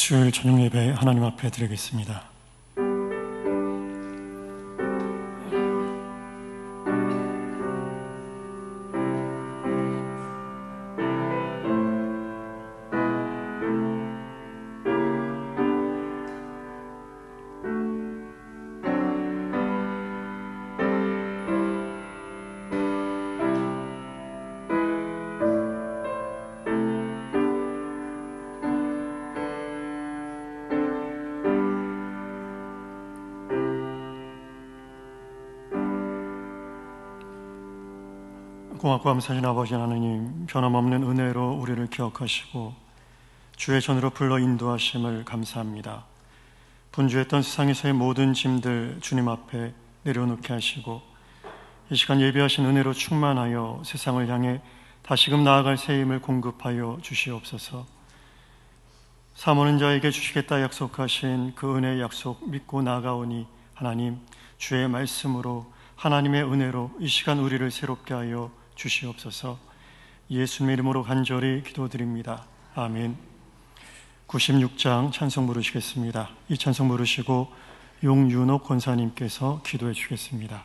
수요일 저녁 예배 하나님 앞에 드리겠습니다. 고맙 감사하신 아버지 하나님, 변함없는 은혜로 우리를 기억하시고 주의 전으로 불러 인도하심을 감사합니다. 분주했던 세상에서의 모든 짐들 주님 앞에 내려놓게 하시고 이 시간 예비하신 은혜로 충만하여 세상을 향해 다시금 나아갈 세임을 공급하여 주시옵소서. 사모는 자에게 주시겠다 약속하신 그 은혜의 약속 믿고 나가오니 하나님 주의 말씀으로 하나님의 은혜로 이 시간 우리를 새롭게 하여 주시옵소서 예수님의 이름으로 간절히 기도드립니다. 아멘. 96장 찬송 부르시겠습니다. 이 찬송 부르시고 용윤옥 권사님께서 기도해 주겠습니다.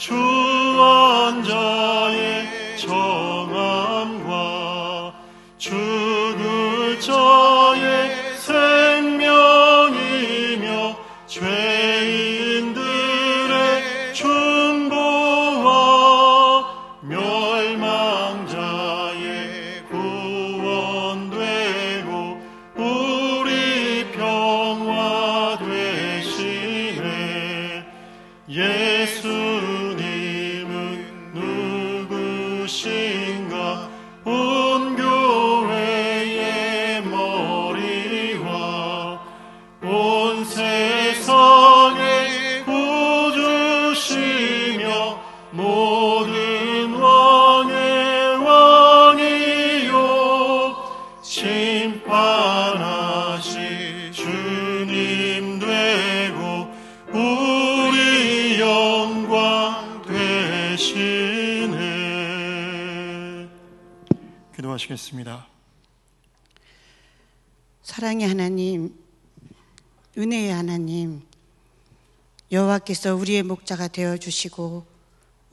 주 원자의 저 기도하시겠습니다. 사랑의 하나님, 은혜의 하나님, 여호와께서 우리의 목자가 되어 주시고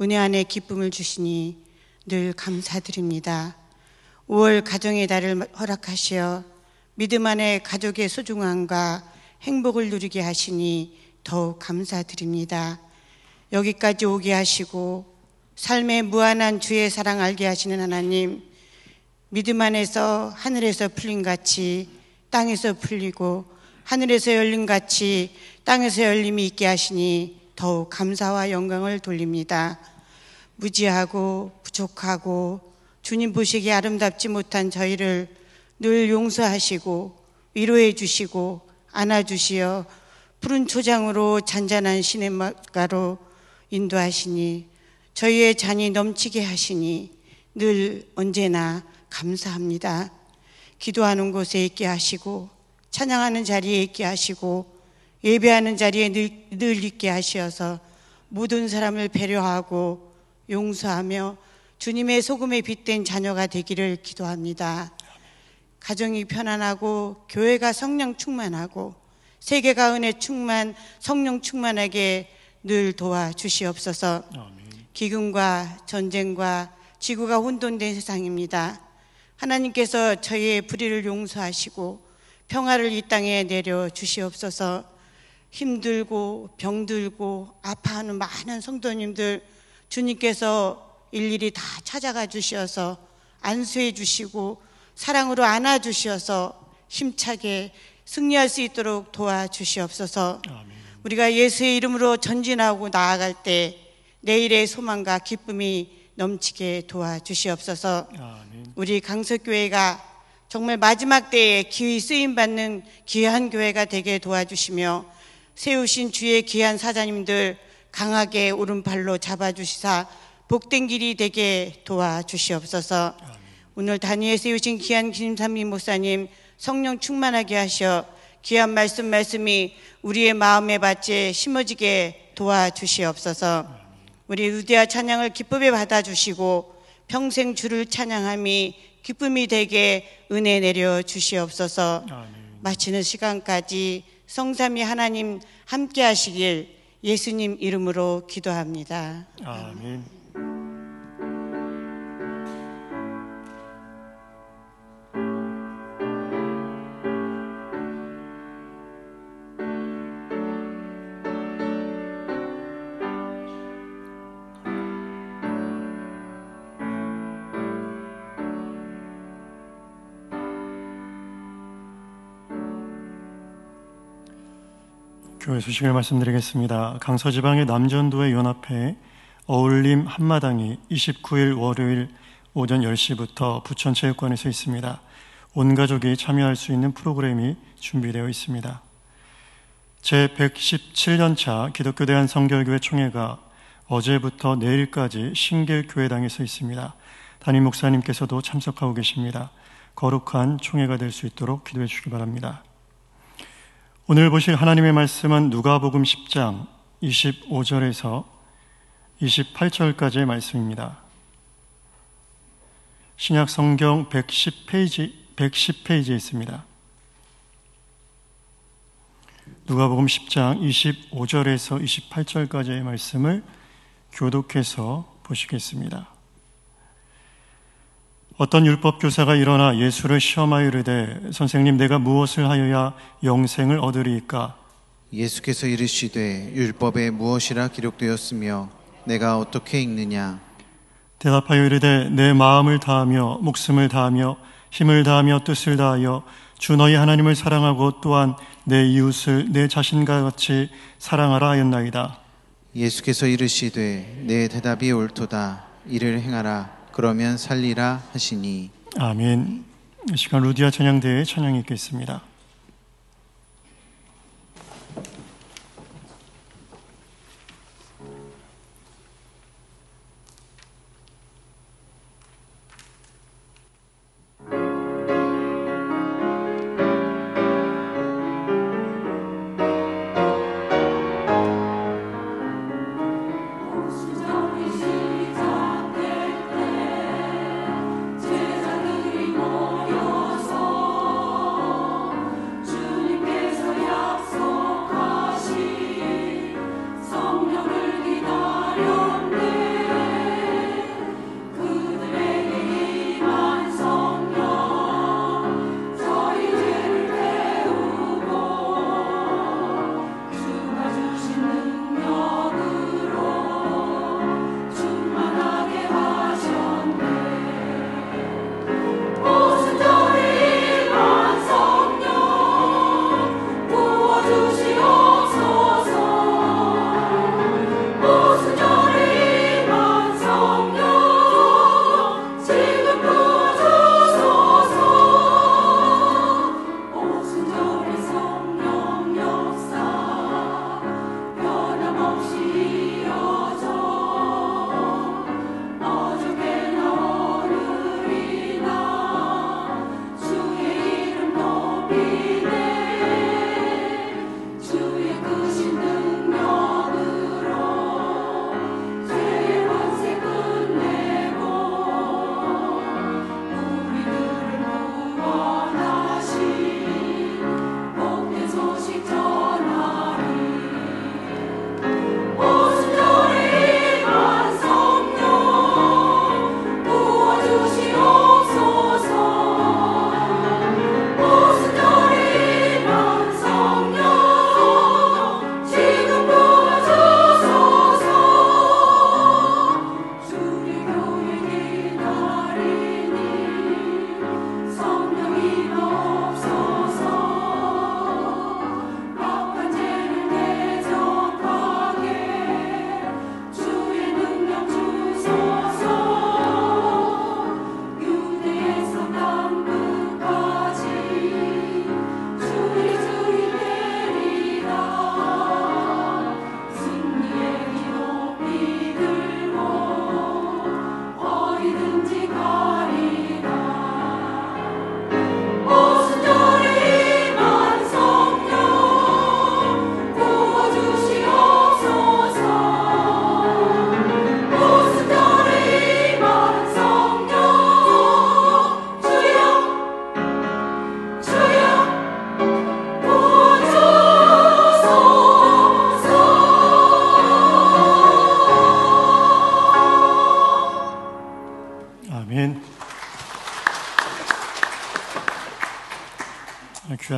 은혜 안에 기쁨을 주시니 늘 감사드립니다. 5월 가정의 달을 허락하시어 믿음 안에 가족의 소중함과 행복을 누리게 하시니 더욱 감사드립니다. 여기까지 오게 하시고 삶의 무한한 주의 사랑 알게 하시는 하나님, 믿음 안에서 하늘에서 풀린 같이 땅에서 풀리고 하늘에서 열린 같이 땅에서 열림이 있게 하시니 더욱 감사와 영광을 돌립니다. 무지하고 부족하고 주님 보시기에 아름답지 못한 저희를 늘 용서하시고 위로해 주시고 안아주시어 푸른 초장으로 잔잔한 시냇가로 인도하시니 저희의 잔이 넘치게 하시니 늘 언제나 감사합니다. 기도하는 곳에 있게 하시고 찬양하는 자리에 있게 하시고 예배하는 자리에 늘, 늘 있게 하시어서 모든 사람을 배려하고 용서하며 주님의 소금에 빛된 자녀가 되기를 기도합니다. 가정이 편안하고 교회가 성령 충만하고 세계가 은혜 충만 성령 충만하게 늘 도와주시옵소서. 기근과 전쟁과 지구가 혼돈된 세상입니다. 하나님께서 저희의 불의를 용서하시고 평화를 이 땅에 내려 주시옵소서 힘들고 병들고 아파하는 많은 성도님들 주님께서 일일이 다 찾아가 주시어서 안수해 주시고 사랑으로 안아 주시어서 힘차게 승리할 수 있도록 도와주시옵소서 아멘. 우리가 예수의 이름으로 전진하고 나아갈 때 내일의 소망과 기쁨이 넘치게 도와주시옵소서. 아멘. 우리 강서교회가 정말 마지막 때에 귀히 쓰임 받는 귀한 교회가 되게 도와주시며 세우신 주의 귀한 사장님들 강하게 오른팔로 잡아주시사 복된 길이 되게 도와주시옵소서. 아멘. 오늘 단위에 세우신 귀한 김삼민 목사님 성령 충만하게 하셔 귀한 말씀 말씀이 우리의 마음에 받지 심어지게 도와주시옵소서. 우리 루대와 찬양을 기쁨에 받아주시고 평생 주를 찬양함이 기쁨이 되게 은혜 내려 주시옵소서 아멘. 네. 마치는 시간까지 성삼이 하나님 함께 하시길 예수님 이름으로 기도합니다. 아멘. 교회 소식을 말씀드리겠습니다. 강서지방의 남전도의 연합회 어울림 한마당이 29일 월요일 오전 10시부터 부천체육관에서 있습니다. 온 가족이 참여할 수 있는 프로그램이 준비되어 있습니다. 제 117년차 기독교 대한 성결교회 총회가 어제부터 내일까지 신길교회당에서 있습니다. 담임 목사님께서도 참석하고 계십니다. 거룩한 총회가 될 수 있도록 기도해 주시기 바랍니다. 오늘 보실 하나님의 말씀은 누가복음 10장 25절에서 28절까지의 말씀입니다. 신약 성경 110페이지 110페이지에 있습니다. 누가복음 10장 25절에서 28절까지의 말씀을 교독해서 보시겠습니다. 어떤 율법교사가 일어나 예수를 시험하여 이르되 선생님 내가 무엇을 하여야 영생을 얻으리이까 예수께서 이르시되 율법에 무엇이라 기록되었으며 내가 어떻게 읽느냐 대답하여 이르되 내 마음을 다하며 목숨을 다하며 힘을 다하며 뜻을 다하여 주 너희 하나님을 사랑하고 또한 내 이웃을 내 자신과 같이 사랑하라 하였나이다 예수께서 이르시되 내 대답이 옳도다 이를 행하라 그러면 살리라 하시니 아멘. 시간 루디아 찬양대회 찬양이 있겠습니다.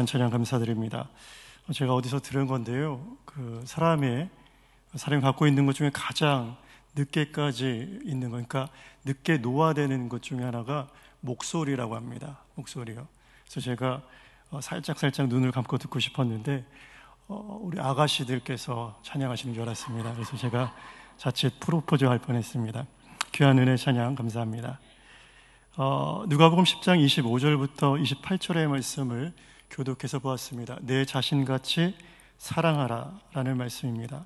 찬양 감사드립니다. 제가 어디서 들은 건데요. 그 사람의 사람 갖고 있는 것 중에 가장 늦게까지 있는 거니까 그러니까 늦게 노화되는 것 중에 하나가 목소리라고 합니다. 목소리요. 그래서 제가 어, 살짝 살짝 눈을 감고 듣고 싶었는데 어, 우리 아가씨들께서 찬양하시는 줄 알았습니다. 그래서 제가 자칫 프로포즈 할 뻔했습니다. 귀한 은혜 찬양 감사합니다. 어, 누가복음 10장 25절부터 28절의 말씀을 교독해서 보았습니다. 내 자신같이 사랑하라 라는 말씀입니다.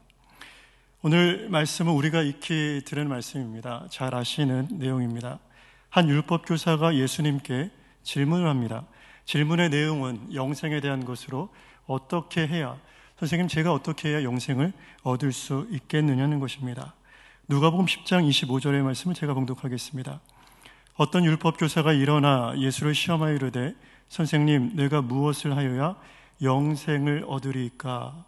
오늘 말씀은 우리가 익히 들은 말씀입니다. 잘 아시는 내용입니다. 한 율법교사가 예수님께 질문을 합니다. 질문의 내용은 영생에 대한 것으로 어떻게 해야, 선생님 제가 어떻게 해야 영생을 얻을 수 있겠느냐는 것입니다. 누가복음 10장 25절의 말씀을 제가 봉독하겠습니다. 어떤 율법교사가 일어나 예수를 시험하 이르되 선생님, 내가 무엇을 하여야 영생을 얻으리까?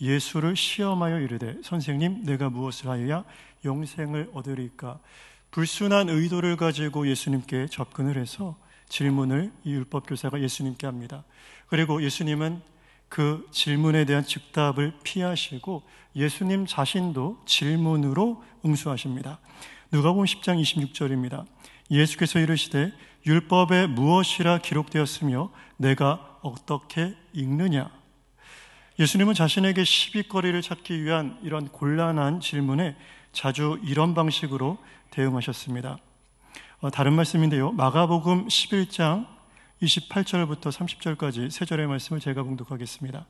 예수를 시험하여 이르되, 선생님, 내가 무엇을 하여야 영생을 얻으리까? 불순한 의도를 가지고 예수님께 접근을 해서 질문을 이 율법교사가 예수님께 합니다. 그리고 예수님은 그 질문에 대한 즉답을 피하시고 예수님 자신도 질문으로 응수하십니다. 누가복음 10장 26절입니다. 예수께서 이르시되 율법에 무엇이라 기록되었으며 내가 어떻게 읽느냐? 예수님은 자신에게 시비거리를 찾기 위한 이런 곤란한 질문에 자주 이런 방식으로 대응하셨습니다. 어, 다른 말씀인데요. 마가복음 11장 28절부터 30절까지 세 절의 말씀을 제가 봉독하겠습니다.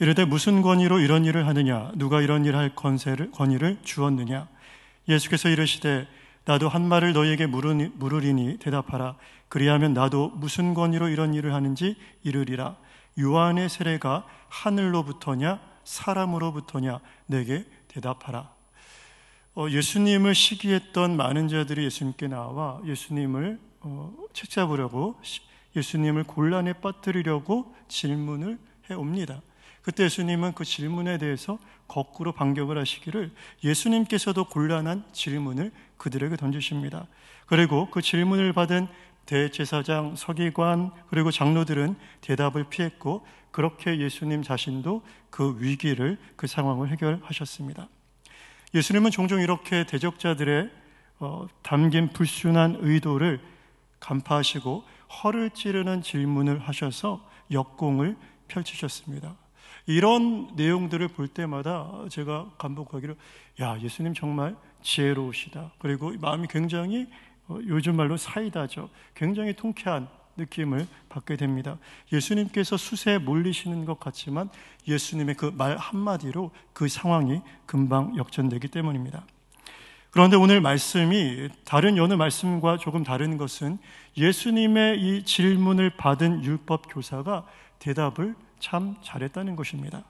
이르되 무슨 권위로 이런 일을 하느냐? 누가 이런 일할 권세를 권위를 주었느냐? 예수께서 이르시되 나도 한 말을 너에게 물으리니 대답하라. 그리하면 나도 무슨 권위로 이런 일을 하는지 이르리라. 요한의 세례가 하늘로부터냐 사람으로부터냐 내게 대답하라. 어, 예수님을 시기했던 많은 자들이 예수님께 나와 예수님을 어, 책잡으려고 예수님을 곤란에 빠뜨리려고 질문을 해옵니다. 그때 예수님은 그 질문에 대해서 거꾸로 반격을 하시기를 예수님께서도 곤란한 질문을 그들에게 던지십니다. 그리고 그 질문을 받은 대제사장, 서기관, 그리고 장로들은 대답을 피했고 그렇게 예수님 자신도 그 위기를 그 상황을 해결하셨습니다. 예수님은 종종 이렇게 대적자들의 어, 담긴 불순한 의도를 간파하시고 허를 찌르는 질문을 하셔서 역공을 펼치셨습니다. 이런 내용들을 볼 때마다 제가 감복하기를 야 예수님 정말 지혜로우시다. 그리고 마음이 굉장히 어, 요즘 말로 사이다죠. 굉장히 통쾌한 느낌을 받게 됩니다. 예수님께서 수세에 몰리시는 것 같지만 예수님의 그 말 한마디로 그 상황이 금방 역전되기 때문입니다. 그런데 오늘 말씀이 다른 여느 말씀과 조금 다른 것은 예수님의 이 질문을 받은 율법 교사가 대답을 참 잘했다는 것입니다.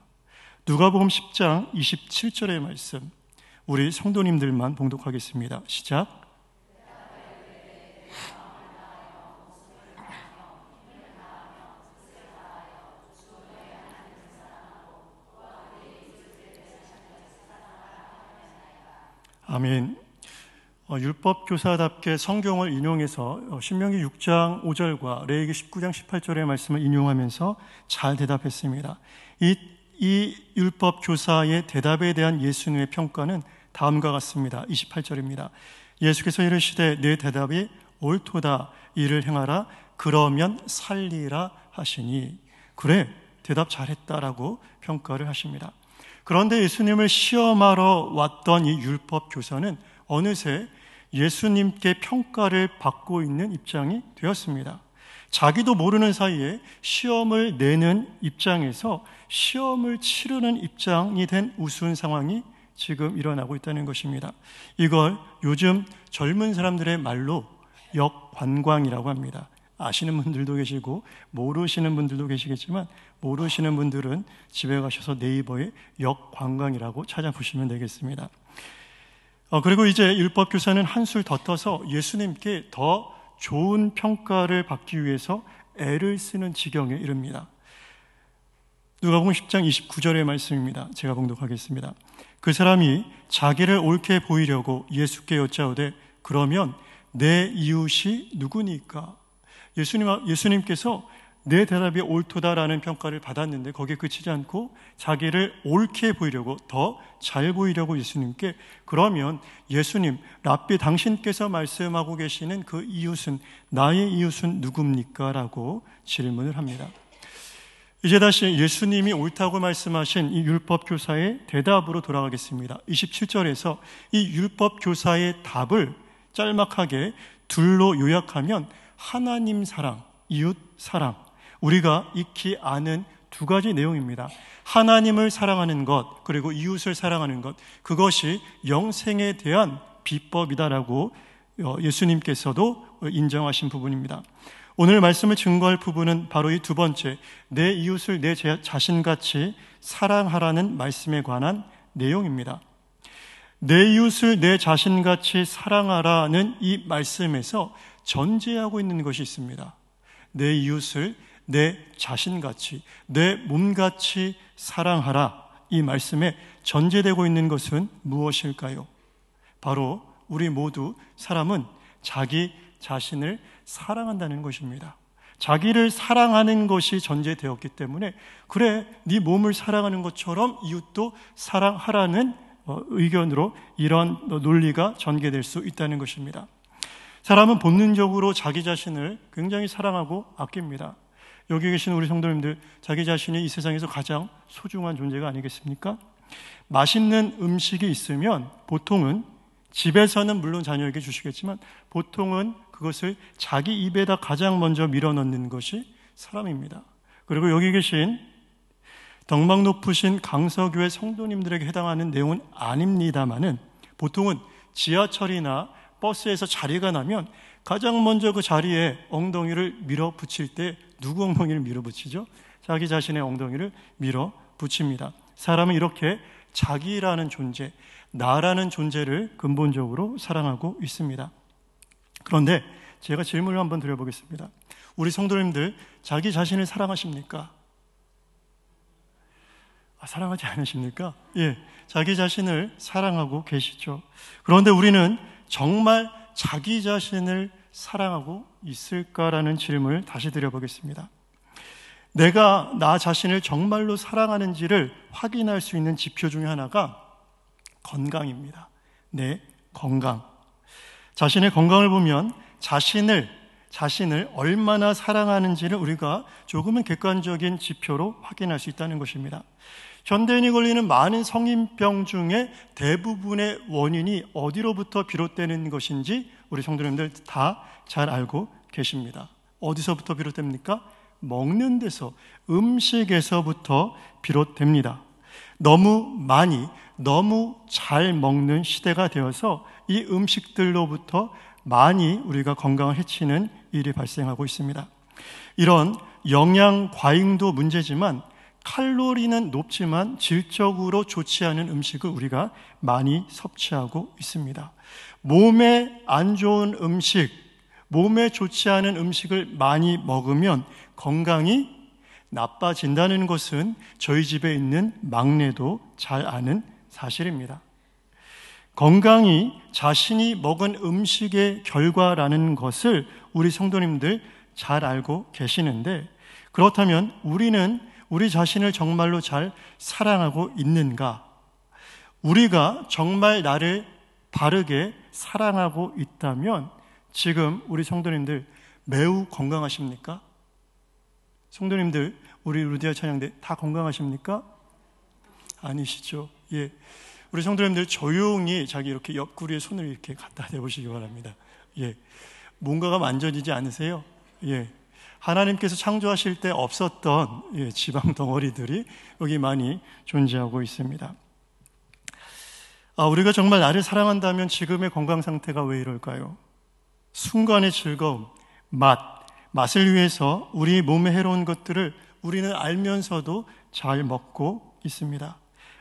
누가복음 10장 27절의 말씀 우리 성도님들만 봉독하겠습니다. 시작. 아멘. 어, 율법교사답게 성경을 인용해서 어, 신명기 6장 5절과 레이기 19장 18절의 말씀을 인용하면서 잘 대답했습니다. 이, 이 율법교사의 대답에 대한 예수님의 평가는 다음과 같습니다. 28절입니다. 예수께서 이르시되 내 대답이 옳도다 이를 행하라 그러면 살리라 하시니 그래 대답 잘했다라고 평가를 하십니다. 그런데 예수님을 시험하러 왔던 이 율법 교사는 어느새 예수님께 평가를 받고 있는 입장이 되었습니다. 자기도 모르는 사이에 시험을 내는 입장에서 시험을 치르는 입장이 된 우스운 상황이 지금 일어나고 있다는 것입니다. 이걸 요즘 젊은 사람들의 말로 역관광이라고 합니다. 아시는 분들도 계시고 모르시는 분들도 계시겠지만 모르시는 분들은 집에 가셔서 네이버에 역관광이라고 찾아보시면 되겠습니다. 어, 그리고 이제 율법 교사는 한술 더 떠서 예수님께 더 좋은 평가를 받기 위해서 애를 쓰는 지경에 이릅니다. 누가복음 10장 29절의 말씀입니다. 제가 공독하겠습니다그 사람이 자기를 옳게 보이려고 예수께 여짜오되 그러면 내 이웃이 누구니까? 예수님 예수님께서 내 대답이 옳다라는 평가를 받았는데 거기에 그치지 않고 자기를 옳게 보이려고 더 잘 보이려고 예수님께 그러면 예수님 랍비 당신께서 말씀하고 계시는 그 이웃은 나의 이웃은 누굽니까라고 질문을 합니다. 이제 다시 예수님이 옳다고 말씀하신 이 율법 교사의 대답으로 돌아가겠습니다. 27절에서 이 율법 교사의 답을 짤막하게 둘로 요약하면 하나님 사랑, 이웃 사랑 우리가 익히 아는 두 가지 내용입니다. 하나님을 사랑하는 것, 그리고 이웃을 사랑하는 것, 그것이 영생에 대한 비법이다라고 어, 예수님께서도 인정하신 부분입니다. 오늘 말씀을 증거할 부분은 바로 이 두 번째, 내 이웃을 내 자신같이 사랑하라는 말씀에 관한 내용입니다. 내 이웃을 내 자신같이 사랑하라는 이 말씀에서 전제하고 있는 것이 있습니다. 내 이웃을 내 자신같이, 내 몸같이 사랑하라. 이 말씀에 전제되고 있는 것은 무엇일까요? 바로 우리 모두 사람은 자기 자신을 사랑한다는 것입니다. 자기를 사랑하는 것이 전제되었기 때문에 그래 네 몸을 사랑하는 것처럼 이웃도 사랑하라는 어, 의견으로 이런 논리가 전개될 수 있다는 것입니다. 사람은 본능적으로 자기 자신을 굉장히 사랑하고 아낍니다. 여기 계신 우리 성도님들 자기 자신이 이 세상에서 가장 소중한 존재가 아니겠습니까? 맛있는 음식이 있으면 보통은 집에서는 물론 자녀에게 주시겠지만 보통은 그것을 자기 입에다 가장 먼저 밀어넣는 것이 사람입니다. 그리고 여기 계신 덕망 높으신 강서교회 성도님들에게 해당하는 내용은 아닙니다만은 보통은 지하철이나 버스에서 자리가 나면 가장 먼저 그 자리에 엉덩이를 밀어붙일 때 누구 엉덩이를 밀어붙이죠? 자기 자신의 엉덩이를 밀어붙입니다. 사람은 이렇게 자기라는 존재, 나라는 존재를 근본적으로 사랑하고 있습니다. 그런데 제가 질문을 한번 드려보겠습니다. 우리 성도님들, 자기 자신을 사랑하십니까? 아, 사랑하지 않으십니까? 예, 자기 자신을 사랑하고 계시죠. 그런데 우리는 정말 자기 자신을 사랑하고 있을까라는 질문을 다시 드려보겠습니다. 내가 나 자신을 정말로 사랑하는지를 확인할 수 있는 지표 중에 하나가 건강입니다. 내 건강. 자신의 건강을 보면 자신을 자신을 얼마나 사랑하는지를 우리가 조금은 객관적인 지표로 확인할 수 있다는 것입니다. 현대인이 걸리는 많은 성인병 중에 대부분의 원인이 어디로부터 비롯되는 것인지 우리 성도님들 다 잘 알고 계십니다. 어디서부터 비롯됩니까? 먹는 데서, 음식에서부터 비롯됩니다. 너무 많이, 너무 잘 먹는 시대가 되어서 이 음식들로부터 많이 우리가 건강을 해치는 일이 발생하고 있습니다. 이런 영양 과잉도 문제지만 칼로리는 높지만 질적으로 좋지 않은 음식을 우리가 많이 섭취하고 있습니다. 몸에 안 좋은 음식, 몸에 좋지 않은 음식을 많이 먹으면 건강이 나빠진다는 것은 저희 집에 있는 막내도 잘 아는 사실입니다. 건강이 자신이 먹은 음식의 결과라는 것을 우리 성도님들 잘 알고 계시는데 그렇다면 우리는 우리 자신을 정말로 잘 사랑하고 있는가? 우리가 정말 나를 바르게 사랑하고 있다면 지금 우리 성도님들 매우 건강하십니까? 성도님들 우리 루디아 찬양대 다 건강하십니까? 아니시죠? 예. 우리 성도님들 조용히 자기 이렇게 옆구리에 손을 이렇게 갖다 대보시기 바랍니다. 예. 뭔가가 만져지지 않으세요? 예. 하나님께서 창조하실 때 없었던 예, 지방 덩어리들이 여기 많이 존재하고 있습니다. 아, 우리가 정말 나를 사랑한다면 지금의 건강 상태가 왜 이럴까요? 순간의 즐거움, 맛, 맛을 위해서 우리 몸에 해로운 것들을 우리는 알면서도 잘 먹고 있습니다.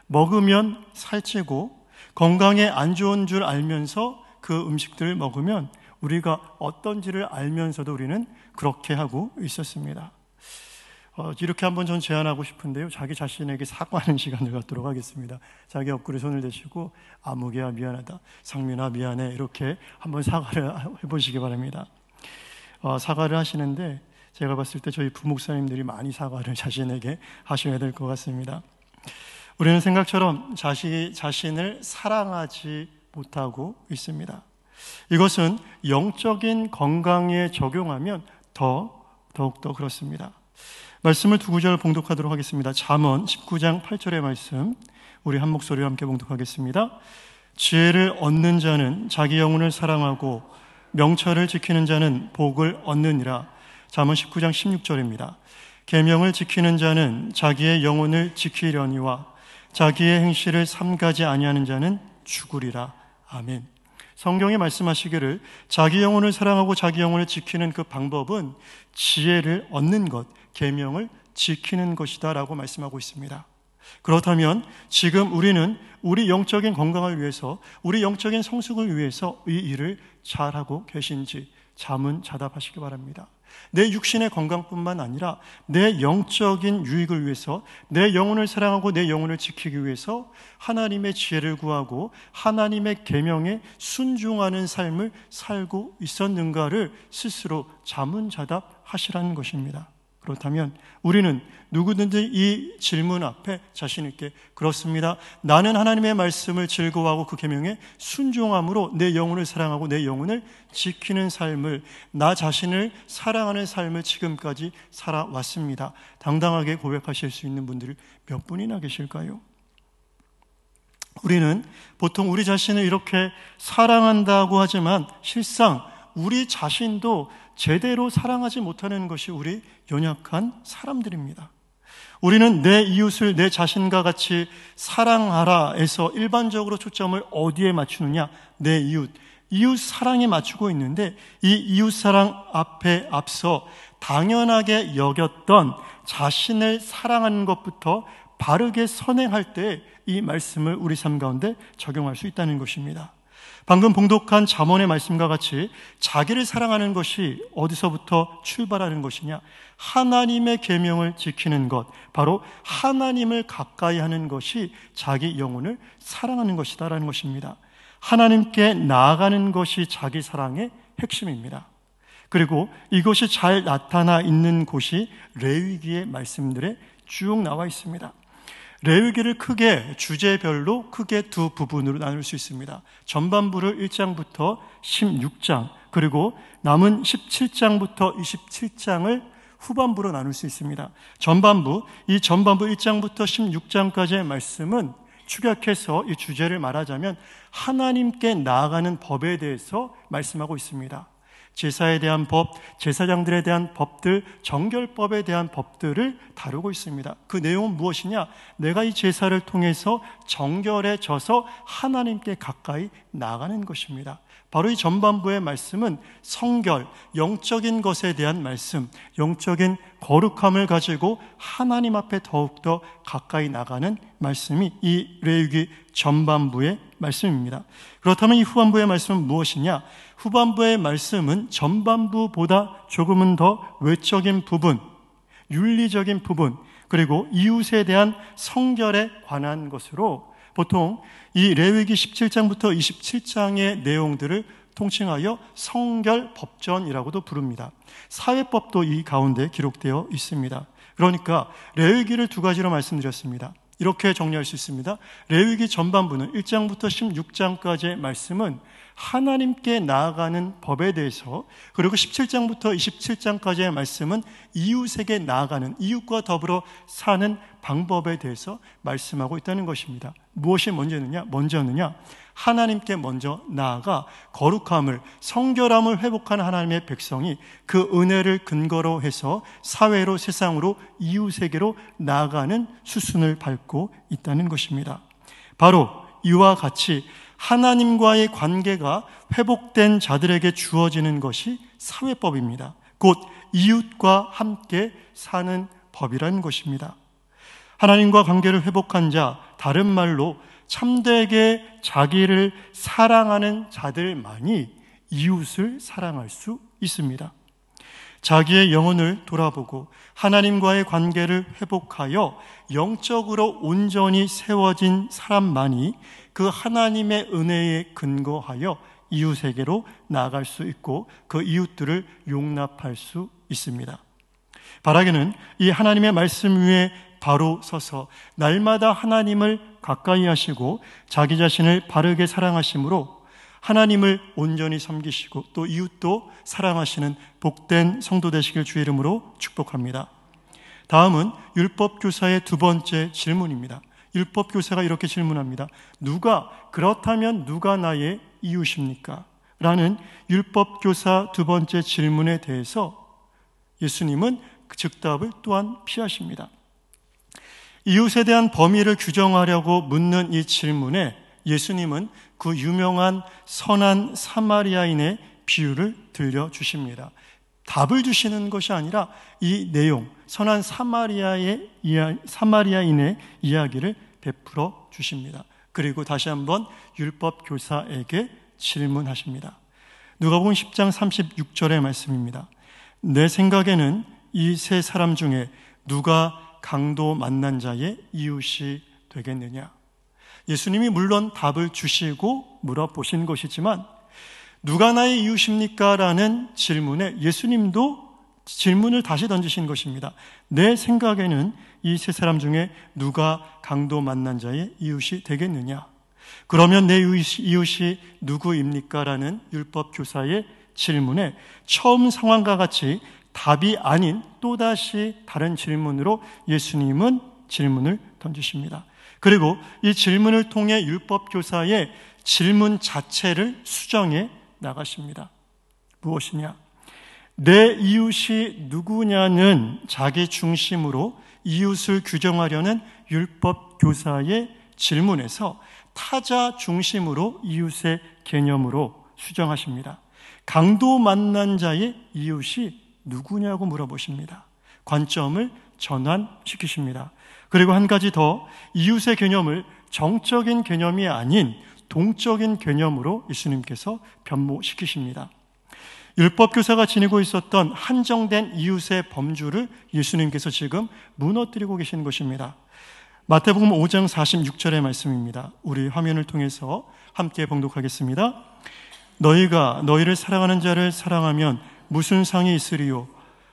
먹으면 살찌고 건강에 안 좋은 줄 알면서 그 음식들을 먹으면 우리가 어떤지를 알면서도 우리는 그렇게 하고 있었습니다. 어, 이렇게 한번 전 제안하고 싶은데요. 자기 자신에게 사과하는 시간을 갖도록 하겠습니다. 자기 옆구리 손을 대시고 아무개야 미안하다, 상민아 미안해 이렇게 한번 사과를 해보시기 바랍니다. 어, 사과를 하시는데 제가 봤을 때 저희 부목사님들이 많이 사과를 자신에게 하셔야 될 것 같습니다. 우리는 생각처럼 자신, 자신을 사랑하지 못하고 있습니다. 이것은 영적인 건강에 적용하면 더 더욱더 그렇습니다. 말씀을 두 구절 봉독하도록 하겠습니다. 잠언 19장 8절의 말씀 우리 한 목소리와 함께 봉독하겠습니다. 지혜를 얻는 자는 자기 영혼을 사랑하고 명철을 지키는 자는 복을 얻느니라. 잠언 19장 16절입니다. 계명을 지키는 자는 자기의 영혼을 지키려니와 자기의 행실을 삼가지 아니하는 자는 죽으리라. 아멘. 성경에 말씀하시기를 자기 영혼을 사랑하고 자기 영혼을 지키는 그 방법은 지혜를 얻는 것, 계명을 지키는 것이다라고 말씀하고 있습니다. 그렇다면 지금 우리는 우리 영적인 건강을 위해서, 우리 영적인 성숙을 위해서 이 일을 잘하고 계신지 자문 자답하시기 바랍니다. 내 육신의 건강뿐만 아니라 내 영적인 유익을 위해서 내 영혼을 사랑하고 내 영혼을 지키기 위해서 하나님의 지혜를 구하고 하나님의 계명에 순종하는 삶을 살고 있었는가를 스스로 자문자답하시라는 것입니다. 그렇다면 우리는 누구든지 이 질문 앞에 자신 있게 그렇습니다. 나는 하나님의 말씀을 즐거워하고 그 계명에 순종함으로 내 영혼을 사랑하고 내 영혼을 지키는 삶을 나 자신을 사랑하는 삶을 지금까지 살아왔습니다. 당당하게 고백하실 수 있는 분들이 몇 분이나 계실까요? 우리는 보통 우리 자신을 이렇게 사랑한다고 하지만 실상 우리 자신도 제대로 사랑하지 못하는 것이 우리 연약한 사람들입니다. 우리는 내 이웃을 내 자신과 같이 사랑하라 에서 일반적으로 초점을 어디에 맞추느냐? 내 이웃. 이웃 사랑에 맞추고 있는데 이 이웃 사랑 앞에 앞서 당연하게 여겼던 자신을 사랑하는 것부터 바르게 선행할 때 이 말씀을 우리 삶 가운데 적용할 수 있다는 것입니다. 방금 봉독한 자언의 말씀과 같이 자기를 사랑하는 것이 어디서부터 출발하는 것이냐? 하나님의 계명을 지키는 것, 바로 하나님을 가까이 하는 것이 자기 영혼을 사랑하는 것이다라는 것입니다. 하나님께 나아가는 것이 자기 사랑의 핵심입니다. 그리고 이것이 잘 나타나 있는 곳이 레위기의 말씀들에 쭉 나와 있습니다. 레위기를 크게 주제별로 크게 두 부분으로 나눌 수 있습니다. 전반부를 1장부터 16장 그리고 남은 17장부터 27장을 후반부로 나눌 수 있습니다. 전반부 이 전반부 1장부터 16장까지의 말씀은 축약해서 이 주제를 말하자면 하나님께 나아가는 법에 대해서 말씀하고 있습니다. 제사에 대한 법, 제사장들에 대한 법들, 정결법에 대한 법들을 다루고 있습니다. 그 내용은 무엇이냐? 내가 이 제사를 통해서 정결해져서 하나님께 가까이 나가는 것입니다. 바로 이 전반부의 말씀은 성결, 영적인 것에 대한 말씀, 영적인 거룩함을 가지고 하나님 앞에 더욱더 가까이 나가는 말씀이 이 레위기 전반부의 말씀입니다. 그렇다면 이 후반부의 말씀은 무엇이냐? 후반부의 말씀은 전반부보다 조금은 더 외적인 부분, 윤리적인 부분, 그리고 이웃에 대한 성결에 관한 것으로 보통 이 레위기 17장부터 27장의 내용들을 통칭하여 성결 법전이라고도 부릅니다. 사회법도 이 가운데 기록되어 있습니다. 그러니까 레위기를 두 가지로 말씀드렸습니다. 이렇게 정리할 수 있습니다. 레위기 전반부는 1장부터 16장까지의 말씀은 하나님께 나아가는 법에 대해서 그리고 17장부터 27장까지의 말씀은 이웃에게 나아가는 이웃과 더불어 사는 방법에 대해서 말씀하고 있다는 것입니다. 무엇이 먼저느냐? 먼저느냐? 하나님께 먼저 나아가 거룩함을 성결함을 회복한 하나님의 백성이 그 은혜를 근거로 해서 사회로 세상으로 이웃에게로 나아가는 수순을 밟고 있다는 것입니다. 바로 이와 같이 하나님과의 관계가 회복된 자들에게 주어지는 것이 사회법입니다. 곧 이웃과 함께 사는 법이라는 것입니다. 하나님과 관계를 회복한 자, 다른 말로 참되게 자기를 사랑하는 자들만이 이웃을 사랑할 수 있습니다. 자기의 영혼을 돌아보고 하나님과의 관계를 회복하여 영적으로 온전히 세워진 사람만이 그 하나님의 은혜에 근거하여 이웃 세계로 나아갈 수 있고 그 이웃들을 용납할 수 있습니다. 바라기는 이 하나님의 말씀 위에 바로 서서 날마다 하나님을 가까이 하시고 자기 자신을 바르게 사랑하심으로 하나님을 온전히 섬기시고 또 이웃도 사랑하시는 복된 성도 되시길 주의 이름으로 축복합니다. 다음은 율법 교사의 두 번째 질문입니다. 율법 교사가 이렇게 질문합니다. 누가 그렇다면 누가 나의 이웃입니까? 라는 율법 교사 두 번째 질문에 대해서 예수님은 그 즉답을 또한 피하십니다. 이웃에 대한 범위를 규정하려고 묻는 이 질문에 예수님은 그 유명한 선한 사마리아인의 비유를 들려주십니다. 답을 주시는 것이 아니라 이 내용, 선한 사마리아의 이야, 사마리아인의 이야기를 베풀어 주십니다. 그리고 다시 한번 율법 교사에게 질문하십니다. 누가복음 10장 36절의 말씀입니다. 내 생각에는 이 세 사람 중에 누가 강도 만난 자의 이웃이 되겠느냐? 예수님이 물론 답을 주시고 물어보신 것이지만 누가 나의 이웃입니까? 라는 질문에 예수님도 질문을 다시 던지신 것입니다. 내 생각에는 이 세 사람 중에 누가 강도 만난 자의 이웃이 되겠느냐? 그러면 내 이웃이 누구입니까? 라는 율법 교사의 질문에 처음 상황과 같이 답이 아닌 또다시 다른 질문으로 예수님은 질문을 던지십니다. 그리고 이 질문을 통해 율법 교사의 질문 자체를 수정해 나가십니다. 무엇이냐? 내 이웃이 누구냐는 자기 중심으로 이웃을 규정하려는 율법 교사의 질문에서 타자 중심으로 이웃의 개념으로 수정하십니다. 강도 만난 자의 이웃이 누구냐고 물어보십니다. 관점을 전환시키십니다. 그리고 한 가지 더 이웃의 개념을 정적인 개념이 아닌 동적인 개념으로 예수님께서 변모시키십니다. 율법 교사가 지니고 있었던 한정된 이웃의 범주를 예수님께서 지금 무너뜨리고 계신 것입니다. 마태복음 5장 46절의 말씀입니다. 우리 화면을 통해서 함께 봉독하겠습니다. 너희가 너희를 사랑하는 자를 사랑하면 무슨 상이 있으리요?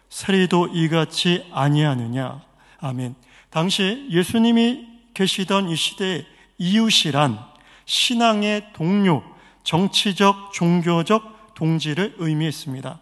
세리도 이같이 아니하느냐? 아멘. 당시 예수님이 계시던 이 시대에 이웃이란 신앙의 동료, 정치적, 종교적 동지를 의미했습니다.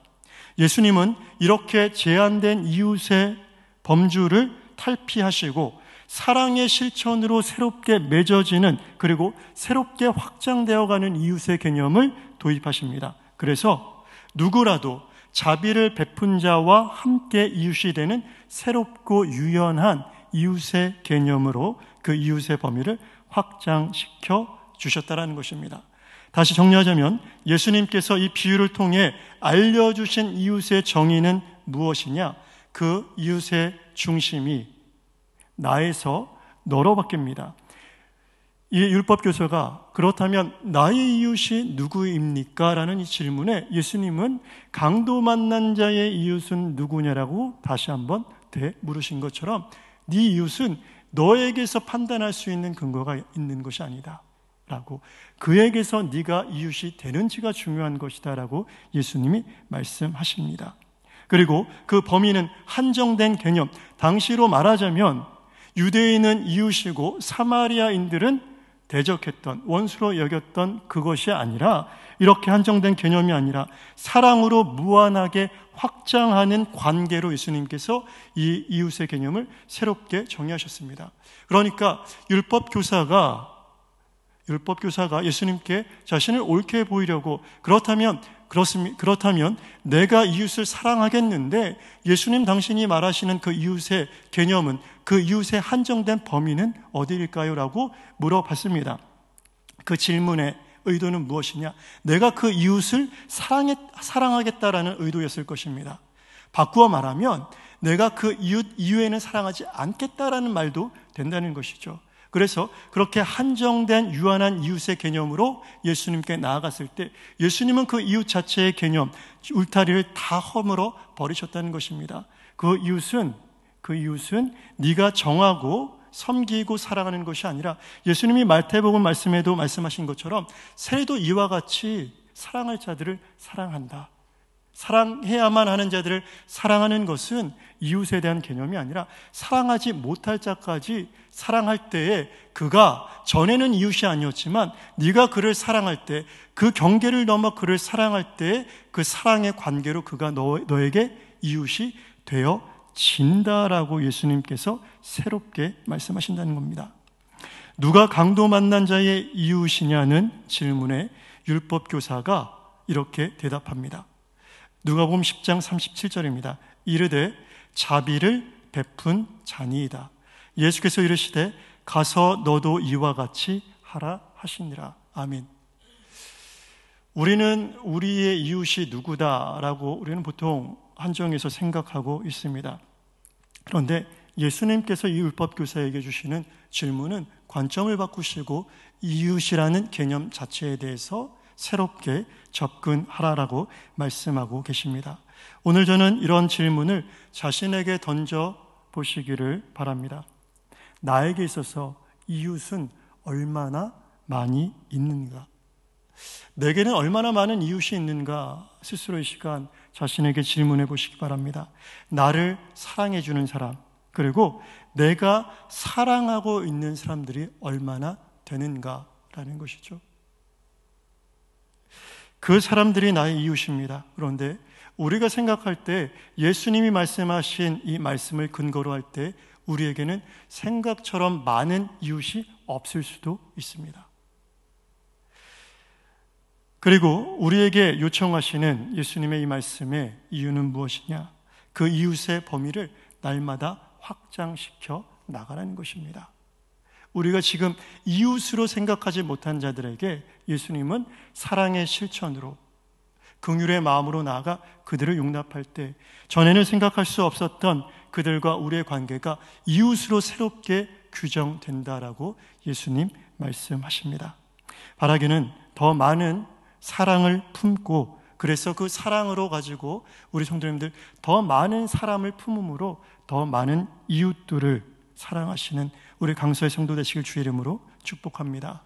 예수님은 이렇게 제한된 이웃의 범주를 탈피하시고 사랑의 실천으로 새롭게 맺어지는 그리고 새롭게 확장되어가는 이웃의 개념을 도입하십니다. 그래서 누구라도 자비를 베푼 자와 함께 이웃이 되는 새롭고 유연한 이웃의 개념으로 그 이웃의 범위를 확장시켜 주셨다라는 것입니다. 다시 정리하자면 예수님께서 이 비유를 통해 알려주신 이웃의 정의는 무엇이냐? 그 이웃의 중심이 나에서 너로 바뀝니다. 이 율법 교사가 그렇다면 나의 이웃이 누구입니까? 라는 이 질문에 예수님은 강도 만난 자의 이웃은 누구냐라고 다시 한번 되물으신 것처럼 네 이웃은 너에게서 판단할 수 있는 근거가 있는 것이 아니다. 라고 그에게서 네가 이웃이 되는지가 중요한 것이다 라고 예수님이 말씀하십니다. 그리고 그 범위는 한정된 개념, 당시로 말하자면 유대인은 이웃이고 사마리아인들은 대적했던 원수로 여겼던 그것이 아니라 이렇게 한정된 개념이 아니라 사랑으로 무한하게 확장하는 관계로 예수님께서 이 이웃의 개념을 새롭게 정의하셨습니다. 그러니까 율법 교사가 율법 교사가 예수님께 자신을 옳게 보이려고 그렇다면 그렇습니 그렇다면 내가 이웃을 사랑하겠는데 예수님 당신이 말하시는 그 이웃의 개념은 그 이웃의 한정된 범위는 어디일까요라고 물어봤습니다. 그 질문의 의도는 무엇이냐? 내가 그 이웃을 사랑해, 사랑하겠다라는 의도였을 것입니다. 바꾸어 말하면 내가 그 이웃 이외에는 사랑하지 않겠다라는 말도 된다는 것이죠. 그래서 그렇게 한정된 유한한 이웃의 개념으로 예수님께 나아갔을 때 예수님은 그 이웃 자체의 개념, 울타리를 다 허물어 버리셨다는 것입니다. 그 이웃은 그 이웃은 네가 정하고 섬기고 살아가는 것이 아니라 예수님이 말태복음 말씀에도 말씀하신 것처럼 세례도 이와 같이 사랑할 자들을 사랑한다. 사랑해야만 하는 자들을 사랑하는 것은 이웃에 대한 개념이 아니라 사랑하지 못할 자까지 사랑할 때에 그가 전에는 이웃이 아니었지만 네가 그를 사랑할 때 그 경계를 넘어 그를 사랑할 때 그 사랑의 관계로 그가 너, 너에게 이웃이 되어 진다라고 예수님께서 새롭게 말씀하신다는 겁니다. 누가 강도 만난 자의 이웃이냐는 질문에 율법 교사가 이렇게 대답합니다. 누가복음 10장 37절입니다. 이르되 자비를 베푼 자니이다. 예수께서 이르시되 가서 너도 이와 같이 하라 하시니라. 아멘. 우리는 우리의 이웃이 누구다라고 우리는 보통 한정해서 생각하고 있습니다. 그런데 예수님께서 이 율법 교사에게 주시는 질문은 관점을 바꾸시고 이웃이라는 개념 자체에 대해서 새롭게 접근하라라고 말씀하고 계십니다. 오늘 저는 이런 질문을 자신에게 던져 보시기를 바랍니다. 나에게 있어서 이웃은 얼마나 많이 있는가? 내게는 얼마나 많은 이웃이 있는가? 스스로의 시간 자신에게 질문해 보시기 바랍니다. 나를 사랑해 주는 사람, 그리고 내가 사랑하고 있는 사람들이 얼마나 되는가라는 것이죠. 그 사람들이 나의 이웃입니다. 그런데 우리가 생각할 때 예수님이 말씀하신 이 말씀을 근거로 할때 우리에게는 생각처럼 많은 이웃이 없을 수도 있습니다. 그리고 우리에게 요청하시는 예수님의 이 말씀의 이유는 무엇이냐? 그 이웃의 범위를 날마다 확장시켜 나가라는 것입니다. 우리가 지금 이웃으로 생각하지 못한 자들에게 예수님은 사랑의 실천으로 긍휼의 마음으로 나아가 그들을 용납할 때 전에는 생각할 수 없었던 그들과 우리의 관계가 이웃으로 새롭게 규정된다라고 예수님 말씀하십니다. 바라기는 더 많은 사랑을 품고 그래서 그 사랑으로 가지고 우리 성도님들 더 많은 사람을 품음으로 더 많은 이웃들을 사랑하시는 우리 강서의 성도 되시길 주의 이름으로 축복합니다.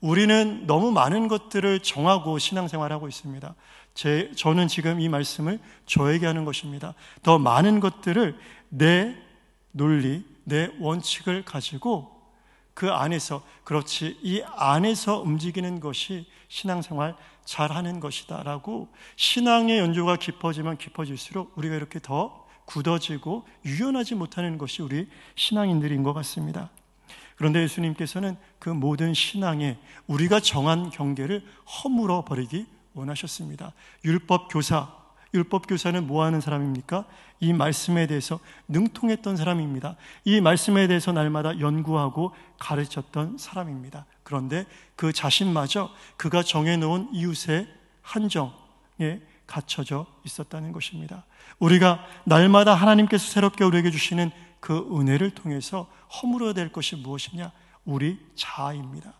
우리는 너무 많은 것들을 정하고 신앙생활하고 있습니다. 제, 저는 지금 이 말씀을 저에게 하는 것입니다. 더 많은 것들을 내 논리, 내 원칙을 가지고 그 안에서, 그렇지, 이 안에서 움직이는 것이 신앙생활 잘하는 것이다. 라고 신앙의 연조가 깊어지면 깊어질수록 우리가 이렇게 더 굳어지고 유연하지 못하는 것이 우리 신앙인들인 것 같습니다. 그런데 예수님께서는 그 모든 신앙에 우리가 정한 경계를 허물어 버리기 원하셨습니다. 율법 교사, 율법 교사는 뭐 하는 사람입니까? 이 말씀에 대해서 능통했던 사람입니다. 이 말씀에 대해서 날마다 연구하고 가르쳤던 사람입니다. 그런데 그 자신마저 그가 정해놓은 이웃의 한정에 갇혀져 있었다는 것입니다. 우리가 날마다 하나님께서 새롭게 우리에게 주시는 그 은혜를 통해서 허물어야 될 것이 무엇이냐? 우리 자아입니다.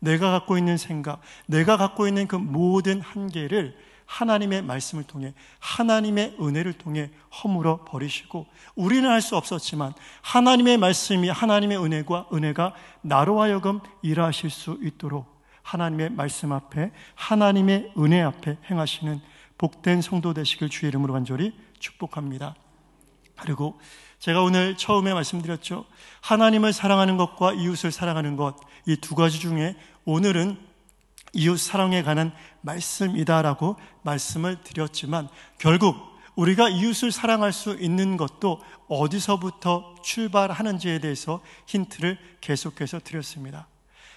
내가 갖고 있는 생각, 내가 갖고 있는 그 모든 한계를 하나님의 말씀을 통해 하나님의 은혜를 통해 허물어 버리시고 우리는 할 수 없었지만 하나님의 말씀이 하나님의 은혜와 은혜가 나로 하여금 일하실 수 있도록 하나님의 말씀 앞에 하나님의 은혜 앞에 행하시는 복된 성도 되시길 주의 이름으로 간절히 축복합니다. 그리고 제가 오늘 처음에 말씀드렸죠. 하나님을 사랑하는 것과 이웃을 사랑하는 것, 이 두 가지 중에 오늘은 이웃 사랑에 관한 말씀이다라고 말씀을 드렸지만 결국 우리가 이웃을 사랑할 수 있는 것도 어디서부터 출발하는지에 대해서 힌트를 계속해서 드렸습니다.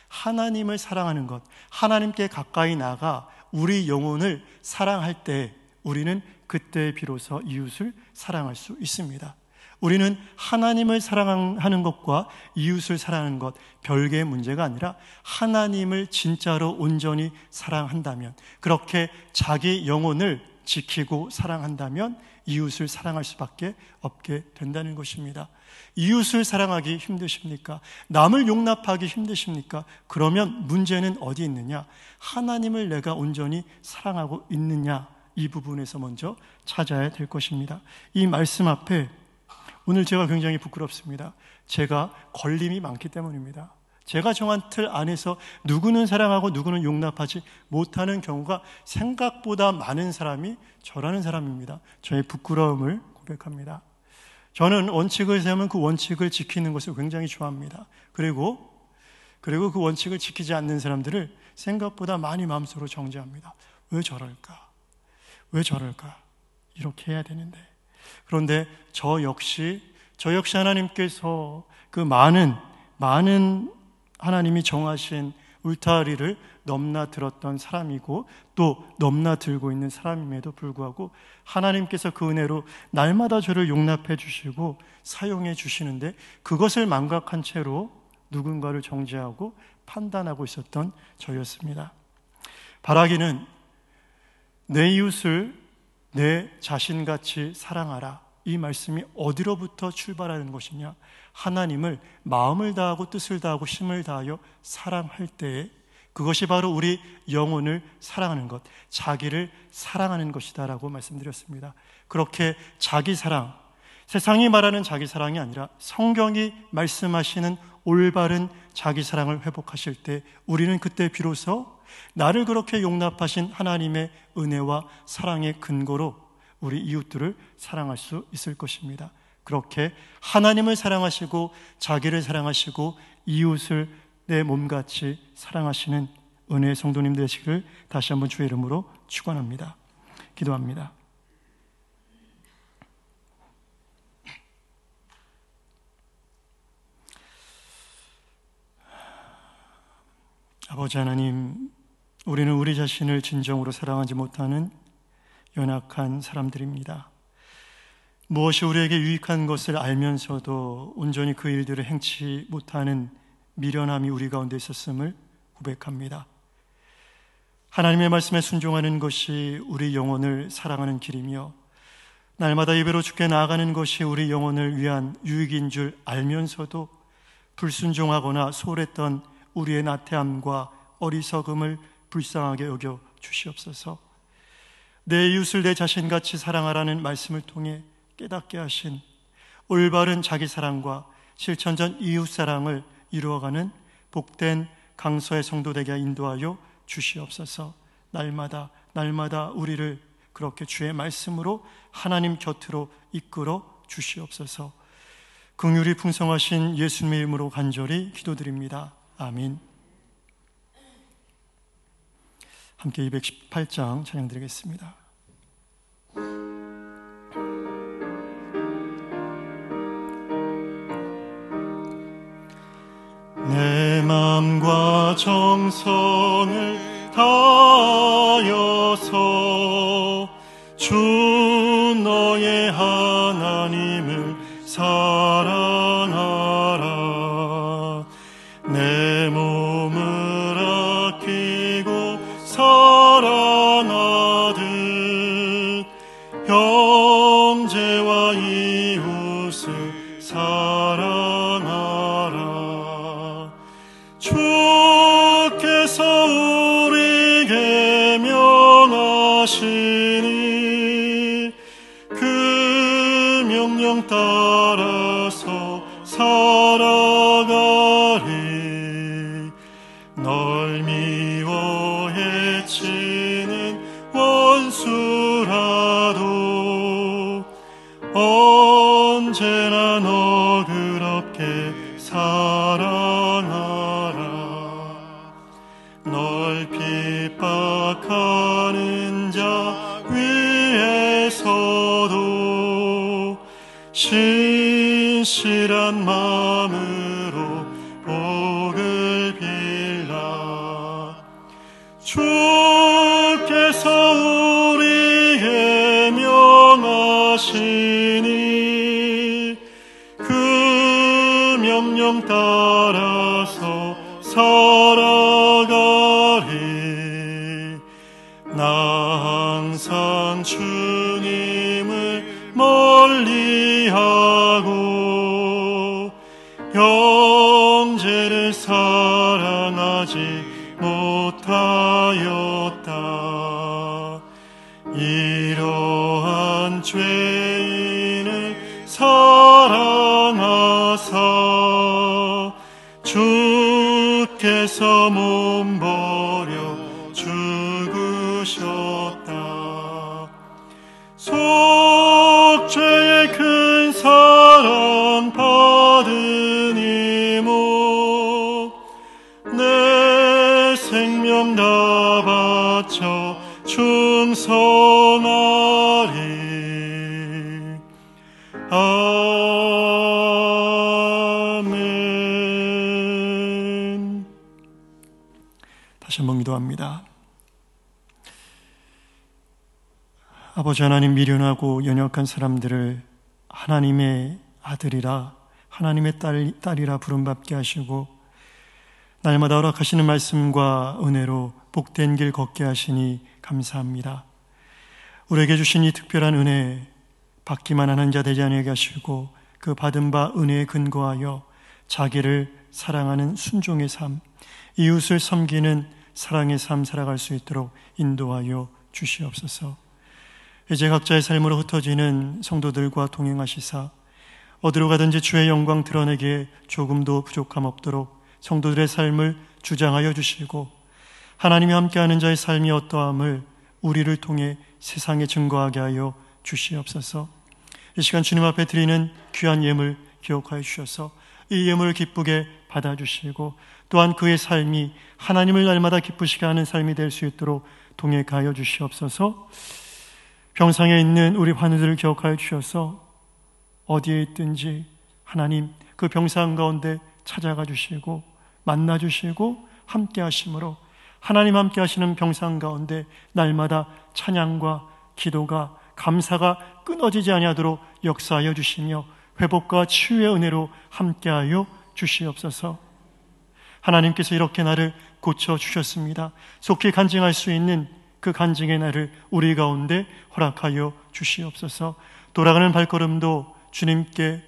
하나님을 사랑하는 것, 하나님께 가까이 나가 우리 영혼을 사랑할 때 우리는 그때 비로소 이웃을 사랑할 수 있습니다. 우리는 하나님을 사랑하는 것과 이웃을 사랑하는 것 별개의 문제가 아니라 하나님을 진짜로 온전히 사랑한다면 그렇게 자기 영혼을 지키고 사랑한다면 이웃을 사랑할 수밖에 없게 된다는 것입니다. 이웃을 사랑하기 힘드십니까? 남을 용납하기 힘드십니까? 그러면 문제는 어디 있느냐? 하나님을 내가 온전히 사랑하고 있느냐? 이 부분에서 먼저 찾아야 될 것입니다. 이 말씀 앞에 오늘 제가 굉장히 부끄럽습니다. 제가 걸림이 많기 때문입니다. 제가 정한 틀 안에서 누구는 사랑하고 누구는 용납하지 못하는 경우가 생각보다 많은 사람이 저라는 사람입니다. 저의 부끄러움을 고백합니다. 저는 원칙을 세우면 그 원칙을 지키는 것을 굉장히 좋아합니다. 그리고 그리고 그 원칙을 지키지 않는 사람들을 생각보다 많이 마음속으로 정지합니다왜 저럴까? 왜 저럴까? 이렇게 해야 되는데. 그런데 저 역시 저 역시 하나님께서 그 많은 많은 하나님이 정하신 울타리를 넘나들었던 사람이고 또 넘나들고 있는 사람임에도 불구하고 하나님께서 그 은혜로 날마다 저를 용납해 주시고 사용해 주시는데 그것을 망각한 채로 누군가를 정죄하고 판단하고 있었던 저였습니다. 바라기는 내 이웃을 내 자신같이 사랑하라. 이 말씀이 어디로부터 출발하는 것이냐? 하나님을 마음을 다하고 뜻을 다하고 힘을 다하여 사랑할 때에 그것이 바로 우리 영혼을 사랑하는 것, 자기를 사랑하는 것이다라고 말씀드렸습니다. 그렇게 자기 사랑, 세상이 말하는 자기 사랑이 아니라 성경이 말씀하시는 올바른 자기 사랑을 회복하실 때 우리는 그때 비로소 나를 그렇게 용납하신 하나님의 은혜와 사랑의 근거로 우리 이웃들을 사랑할 수 있을 것입니다. 그렇게 하나님을 사랑하시고 자기를 사랑하시고 이웃을 내 몸같이 사랑하시는 은혜의 성도님 되시기를 다시 한번 주의 이름으로 축원합니다. 기도합니다. 아버지 하나님, 우리는 우리 자신을 진정으로 사랑하지 못하는 연약한 사람들입니다. 무엇이 우리에게 유익한 것을 알면서도 온전히 그 일들을 행치 못하는 미련함이 우리 가운데 있었음을 고백합니다. 하나님의 말씀에 순종하는 것이 우리 영혼을 사랑하는 길이며 날마다 예배로 죽게 나아가는 것이 우리 영혼을 위한 유익인 줄 알면서도 불순종하거나 소홀했던 우리의 나태함과 어리석음을 불쌍하게 여겨 주시옵소서. 내 이웃을 내 자신같이 사랑하라는 말씀을 통해 깨닫게 하신 올바른 자기 사랑과 실천전 이웃 사랑을 이루어가는 복된 강서의 성도되게 인도하여 주시옵소서. 날마다 날마다 우리를 그렇게 주의 말씀으로 하나님 곁으로 이끌어 주시옵소서. 긍휼이 풍성하신 예수님의 이름으로 간절히 기도드립니다. 아멘. 함께 218장 찬양 드리겠습니다. 내 마음과 정성을 다하여서 주 너의 하나님을 사 에서도 신실한 마음을 다시 한번 기도합니다. 아버지 하나님 미련하고 연약한 사람들을 하나님의 아들이라 하나님의 딸, 딸이라 부름받게 하시고 날마다 허락하시는 말씀과 은혜로 복된 길 걷게 하시니 감사합니다. 우리에게 주신 이 특별한 은혜 받기만 하는 자 되지 않게 하시고 그 받은 바 은혜에 근거하여 자기를 사랑하는 순종의 삶, 이웃을 섬기는 사랑의 삶 살아갈 수 있도록 인도하여 주시옵소서. 이제 각자의 삶으로 흩어지는 성도들과 동행하시사 어디로 가든지 주의 영광 드러내기에 조금도 부족함 없도록 성도들의 삶을 주장하여 주시고 하나님이 함께하는 자의 삶이 어떠함을 우리를 통해 세상에 증거하게 하여 주시옵소서. 이 시간 주님 앞에 드리는 귀한 예물 기억하여 주셔서 이 예물을 기쁘게 받아주시고 또한 그의 삶이 하나님을 날마다 기쁘시게 하는 삶이 될 수 있도록 동행하여 주시옵소서. 병상에 있는 우리 환우들을 기억하여 주셔서 어디에 있든지 하나님 그 병상 가운데 찾아가 주시고 만나 주시고 함께 하심으로 하나님 함께 하시는 병상 가운데 날마다 찬양과 기도가 감사가 끊어지지 아니하도록 역사하여 주시며 회복과 치유의 은혜로 함께하여 주시옵소서. 하나님께서 이렇게 나를 고쳐주셨습니다. 속히 간증할 수 있는 그 간증의 날을 우리 가운데 허락하여 주시옵소서 돌아가는 발걸음도 주님께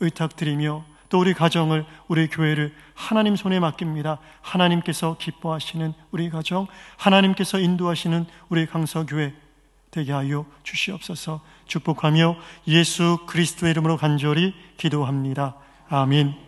의탁드리며 또 우리 가정을, 우리 교회를 하나님 손에 맡깁니다. 하나님께서 기뻐하시는 우리 가정, 하나님께서 인도하시는 우리 강서교회 되게 하여 주시옵소서 축복하며 예수 그리스도의 이름으로 간절히 기도합니다. 아멘.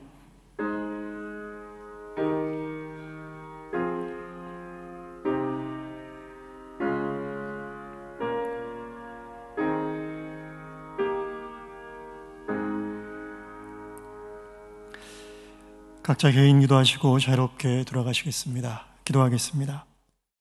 각자 개인 기도하시고 자유롭게 돌아가시겠습니다. 기도하겠습니다.